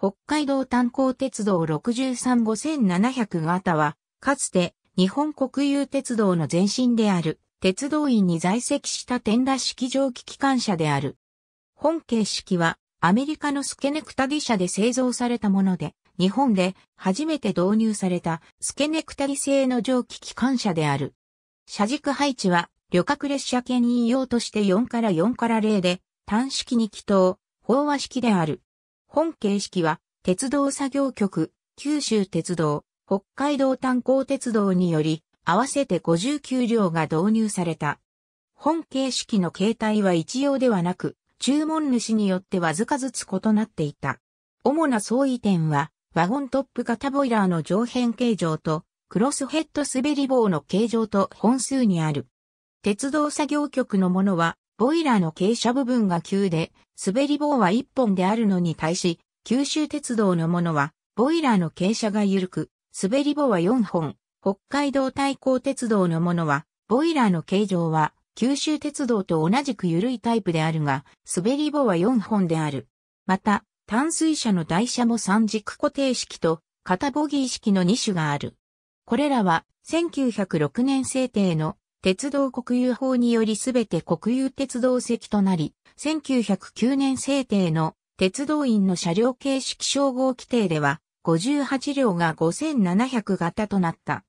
北海道炭鉱鉄道63 5700型は、かつて日本国有鉄道の前身である、鉄道院に在籍した天羅式蒸気機関車である。本形式は、アメリカのスケネクタディ社で製造されたもので、日本で初めて導入されたスケネクタディ製の蒸気機関車である。車軸配置は、旅客列車牽引用として4から4から0で、単式に気筒、飽和式である。本形式は、鉄道作業局、九州鉄道、北海道炭鉱鉄道により、合わせて59両が導入された。本形式の形態は一様ではなく、注文主によってわずかずつ異なっていた。主な相違点は、ワゴントップ型ボイラーの上辺形状と、クロスヘッド滑り棒の形状と本数にある。鉄道作業局のものは、ボイラーの傾斜部分が急で、滑り棒は1本であるのに対し、九州鉄道のものは、ボイラーの傾斜が緩く、滑り棒は4本、北海道対抗鉄道のものは、ボイラーの形状は、九州鉄道と同じく緩いタイプであるが、滑り棒は4本である。また、淡水車の台車も三軸固定式と、肩ボギー式の2種がある。これらは、1906年制定の鉄道国有法によりすべて国有鉄道席となり、1909年制定の鉄道員の車両形式称号規定では、58両が5700型となった。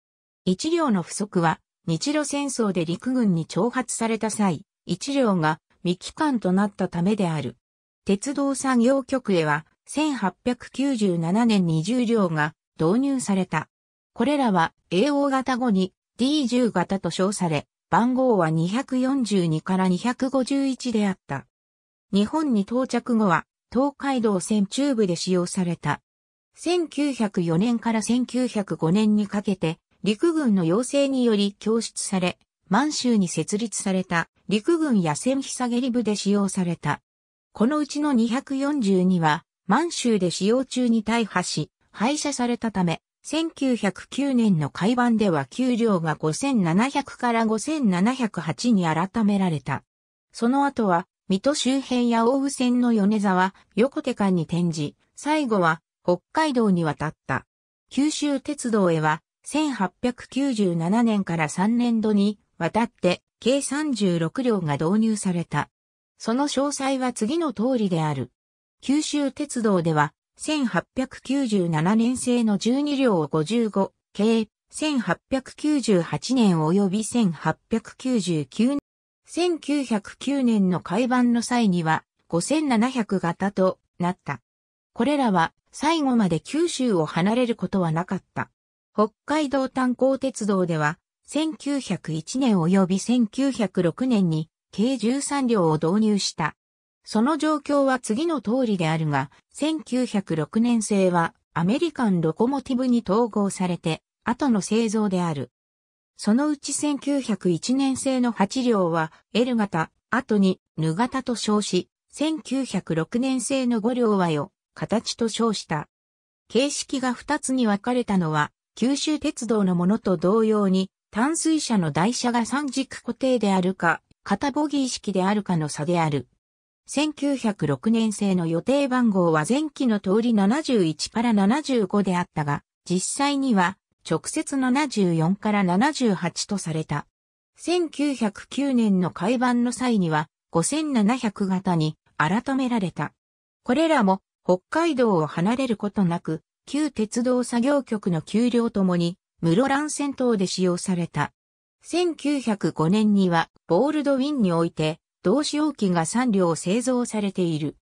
1両の不足は、日露戦争で陸軍に挑発された際、1両が未帰還となったためである。鉄道産業局へは、1897年20両が導入された。これらは AO 型後に D10 型と称され、番号は242から251であった。日本に到着後は、東海道線中部で使用された。1904年から1905年にかけて、陸軍の要請により供出され、満州に設立された陸軍野戦日下げり部で使用された。このうちの242は、満州で使用中に大破し、廃車されたため、1909年の改版では給料が5700から5708に改められた。その後は、水戸周辺や大宇線の米沢、横手間に転じ、最後は北海道に渡った。九州鉄道へは、1897年から3年度に渡って、計36両が導入された。その詳細は次の通りである。九州鉄道では、1897年製の12両55系、1898年及び1899年、1909年の改版の際には5700型となった。これらは最後まで九州を離れることはなかった。北海道炭鉱鉄道では、1901年及び1906年に計13両を導入した。その状況は次の通りであるが、1906年製はアメリカンロコモティブに統合されて、後の製造である。そのうち1901年製の8両は L 型、後にヌ型と称し、1906年製の5両はよ、形と称した。形式が2つに分かれたのは、九州鉄道のものと同様に、淡水車の台車が三軸固定であるか、肩ボギー式であるかの差である。1906年製の予定番号は前期の通り71から75であったが、実際には直接74から78とされた。1909年の改版の際には5700型に改められた。これらも北海道を離れることなく、旧鉄道作業局の給料ともに、室蘭戦闘で使用された。1905年には、ボールドウィンにおいて、同使用機が3両製造されている。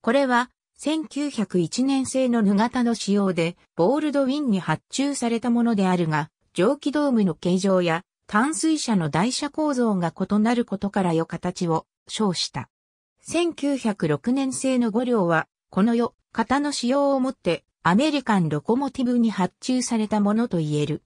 これは、1901年製のヌ型の仕様で、ボールドウィンに発注されたものであるが、蒸気ドームの形状や、淡水車の台車構造が異なることからよ形を称した。1906年製の5両は、このよ、型の仕様をもって、アメリカンロコモティブに発注されたものと言える。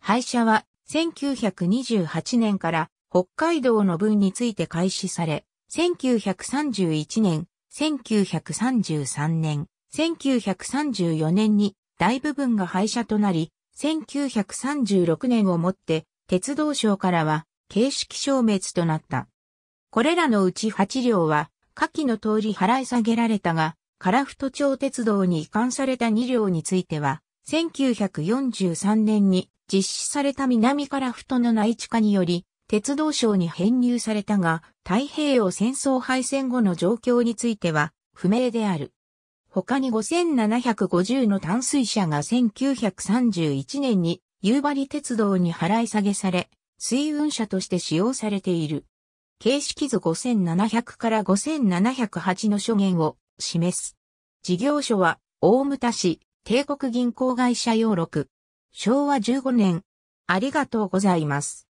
廃車は、1928年から北海道の分について開始され、1931年、1933年、1934年に大部分が廃車となり、1936年をもって鉄道省からは形式消滅となった。これらのうち8両は、下記の通り払い下げられたが、フ太町鉄道に移管された2両については、1943年に実施された南樺太の内地化により、鉄道省に編入されたが、太平洋戦争敗戦後の状況については不明である。他に5750の淡水車が1931年に夕張鉄道に払い下げされ、水運車として使用されている。形式図5700から5708の諸言を示す。事業所は大牟田市帝国銀行会社用録。昭和15年。ありがとうございます。